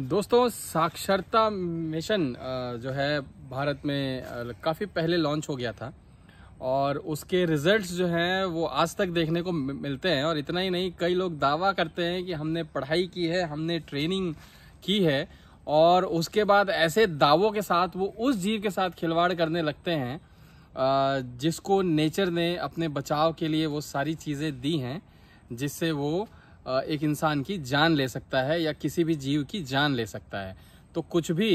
दोस्तों साक्षरता मिशन जो है भारत में काफ़ी पहले लॉन्च हो गया था और उसके रिजल्ट्स जो हैं वो आज तक देखने को मिलते हैं और इतना ही नहीं कई लोग दावा करते हैं कि हमने पढ़ाई की है हमने ट्रेनिंग की है और उसके बाद ऐसे दावों के साथ वो उस जीव के साथ खिलवाड़ करने लगते हैं जिसको नेचर ने अपने बचाव के लिए वो सारी चीज़ें दी हैं जिससे वो एक इंसान की जान ले सकता है या किसी भी जीव की जान ले सकता है तो कुछ भी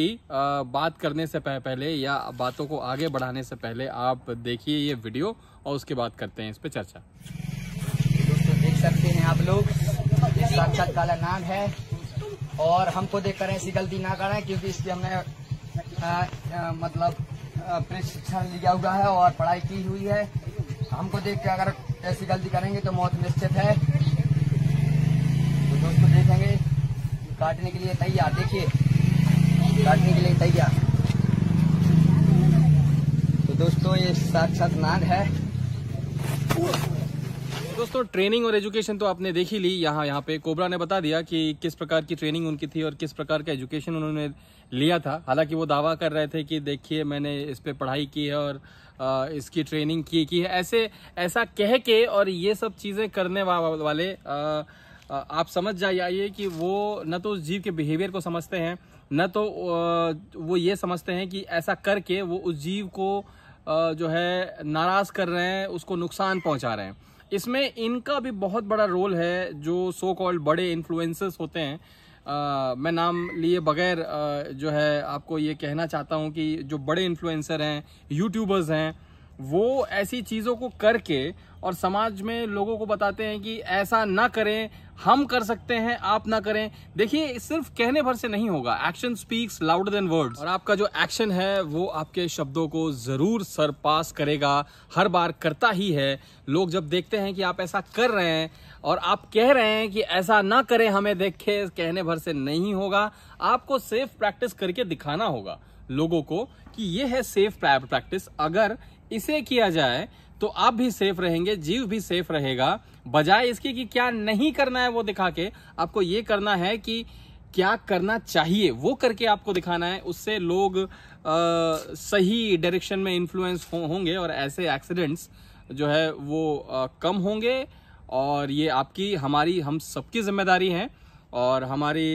बात करने से पहले या बातों को आगे बढ़ाने से पहले आप देखिए ये वीडियो और उसके बाद करते हैं इस पर चर्चा दोस्तों देख सकते हैं आप लोग साक्षात काला नाग है और हमको देख कर ऐसी गलती ना करें क्योंकि इसकी हमने आ, आ, मतलब प्रशिक्षण लिया हुआ है और पढ़ाई की हुई है हमको देख कर अगर ऐसी गलती करेंगे तो मौत निश्चित है तो देखेंगे काटने के लिए तैयार देखिए काटने के लिए तैयार तो दोस्तों ये साक्षात नाग है दोस्तों ट्रेनिंग और एजुकेशन तो आपने देखी ली यहाँ यहाँ पे कोबरा ने बता दिया कि किस प्रकार की ट्रेनिंग उनकी थी और किस प्रकार का एजुकेशन उन्होंने लिया था हालांकि वो दावा कर रहे थे कि देखिए मैंने इस पर पढ़ाई की है और आ, इसकी ट्रेनिंग की की है ऐसे ऐसा कह के और ये सब चीज़ें करने वा, वाले आ, आप समझ जाइए कि वो न तो उस जीव के बिहेवियर को समझते हैं न तो वो ये समझते हैं कि ऐसा करके वो उस जीव को जो है नाराज़ कर रहे हैं उसको नुकसान पहुंचा रहे हैं इसमें इनका भी बहुत बड़ा रोल है जो सो कॉल्ड बड़े इन्फ्लुएंसर्स होते हैं आ, मैं नाम लिए बगैर जो है आपको ये कहना चाहता हूँ कि जो बड़े इन्फ्लुएंसर हैं यूट्यूबर्स हैं वो ऐसी चीज़ों को करके और समाज में लोगों को बताते हैं कि ऐसा ना करें हम कर सकते हैं आप ना करें देखिए सिर्फ कहने भर से नहीं होगा action speaks louder than words और आपका जो एक्शन है वो आपके शब्दों को ज़रूर सरपास करेगा हर बार करता ही है लोग जब देखते हैं कि आप ऐसा कर रहे हैं और आप कह रहे हैं कि ऐसा ना करें हमें देखे कहने भर से नहीं होगा आपको सेफ प्रैक्टिस करके दिखाना होगा लोगों को कि ये है सेफ प्रैक्टिस अगर इसे किया जाए तो आप भी सेफ रहेंगे जीव भी सेफ रहेगा बजाय इसके कि क्या नहीं करना है वो दिखा के आपको ये करना है कि क्या करना चाहिए वो करके आपको दिखाना है उससे लोग आ, सही डायरेक्शन में इन्फ्लुएंस हो, होंगे और ऐसे एक्सीडेंट्स जो है वो आ, कम होंगे और ये आपकी हमारी हम सबकी जिम्मेदारी है और हमारी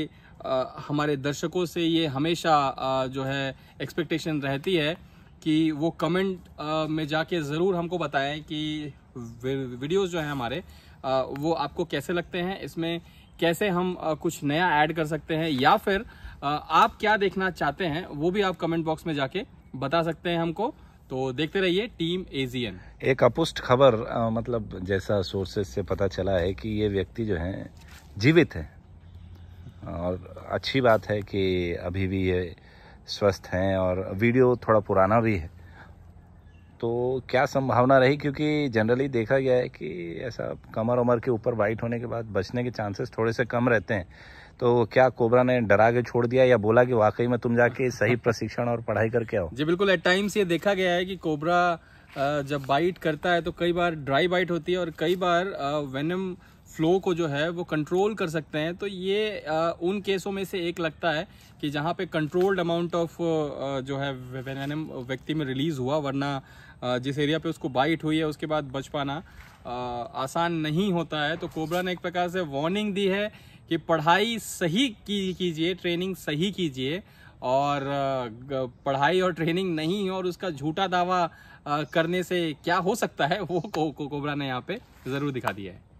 आ, हमारे दर्शकों से ये हमेशा आ, जो है एक्सपेक्टेशन रहती है कि वो कमेंट में जाके ज़रूर हमको बताएं कि वीडियोस जो हैं हमारे वो आपको कैसे लगते हैं इसमें कैसे हम कुछ नया ऐड कर सकते हैं या फिर आप क्या देखना चाहते हैं वो भी आप कमेंट बॉक्स में जाके बता सकते हैं हमको तो देखते रहिए टीम एजीएन एक अपुष्ट खबर मतलब जैसा सोर्सेस से पता चला है कि ये व्यक्ति जो है जीवित है और अच्छी बात है कि अभी भी ये स्वस्थ हैं और वीडियो थोड़ा पुराना भी है तो क्या संभावना रही क्योंकि जनरली देखा गया है कि ऐसा कमर उमर के ऊपर वाइट होने के बाद बचने के चांसेस थोड़े से कम रहते हैं तो क्या कोबरा ने डरा के छोड़ दिया या बोला कि वाकई में तुम जाके सही प्रशिक्षण और पढ़ाई करके आओ जी बिल्कुल एट टाइम्स ये देखा गया है कि कोबरा जब बाइट करता है तो कई बार ड्राई बाइट होती है और कई बार वेनम फ्लो को जो है वो कंट्रोल कर सकते हैं तो ये आ, उन केसों में से एक लगता है कि जहाँ पे कंट्रोल्ड अमाउंट ऑफ जो है व्यक्ति में रिलीज़ हुआ वरना जिस एरिया पे उसको बाइट हुई है उसके बाद बच पाना आ, आसान नहीं होता है तो कोबरा ने एक प्रकार से वार्निंग दी है कि पढ़ाई सही की कीजिए ट्रेनिंग सही कीजिए और पढ़ाई और ट्रेनिंग नहीं और उसका झूठा दावा करने से क्या हो सकता है वो को, को, कोबरा ने यहाँ पे ज़रूर दिखा दिया है